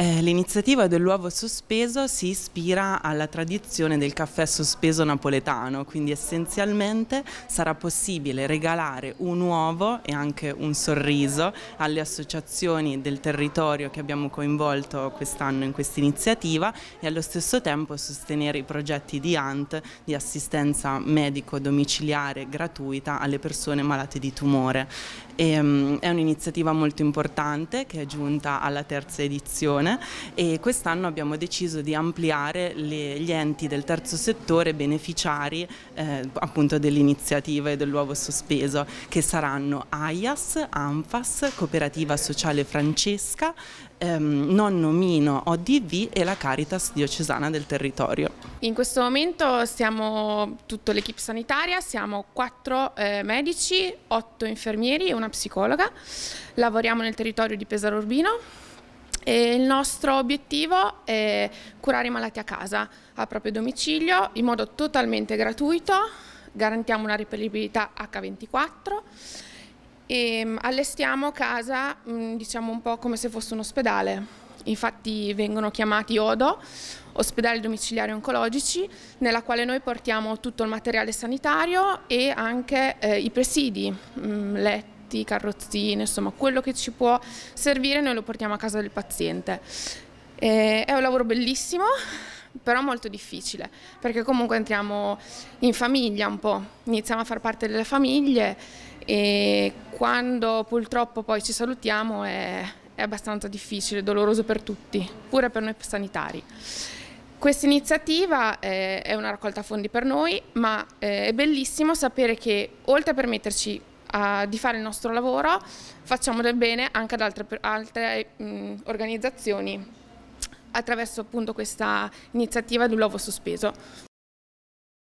Eh, l'iniziativa dell'uovo sospeso si ispira alla tradizione del caffè sospeso napoletano, quindi essenzialmente sarà possibile regalare un uovo e anche un sorriso alle associazioni del territorio che abbiamo coinvolto quest'anno in questa iniziativa e allo stesso tempo sostenere i progetti di ANT di assistenza medico domiciliare gratuita alle persone malate di tumore. E, um, è un'iniziativa molto importante che è giunta alla terza edizione persone e quest'anno abbiamo deciso di ampliare le, gli enti del terzo settore beneficiari eh, appunto dell'iniziativa e dell'uovo sospeso che saranno AIAS, ANFAS, Cooperativa Sociale Francesca, ehm, Nonno Mino ODV e la Caritas Diocesana del Territorio. In questo momento siamo tutta l'equipe sanitaria, siamo quattro eh, medici, otto infermieri e una psicologa. Lavoriamo nel territorio di Pesaro Urbino e il nostro obiettivo è curare i malati a casa, a proprio domicilio, in modo totalmente gratuito, garantiamo una ripetibilità H24 e ehm, allestiamo casa mm, diciamo un po' come se fosse un ospedale. Infatti vengono chiamati ODO, ospedali domiciliari oncologici, nella quale noi portiamo tutto il materiale sanitario e anche eh, i presidi, mh, mm, letti, pacchetti, carrozzine, insomma quello che ci può servire noi lo portiamo a casa del paziente. Eh, è un lavoro bellissimo, però molto difficile, perché comunque entriamo in famiglia un po', iniziamo a far parte delle famiglie e quando purtroppo poi ci salutiamo è, è abbastanza difficile, doloroso per tutti, pure per noi sanitari. Questa iniziativa è una raccolta fondi per noi, ma eh, è bellissimo sapere che oltre a permetterci uh, di fare il nostro lavoro, facciamo del bene anche ad altre, altre mh, organizzazioni attraverso appunto questa iniziativa di un luogo sospeso.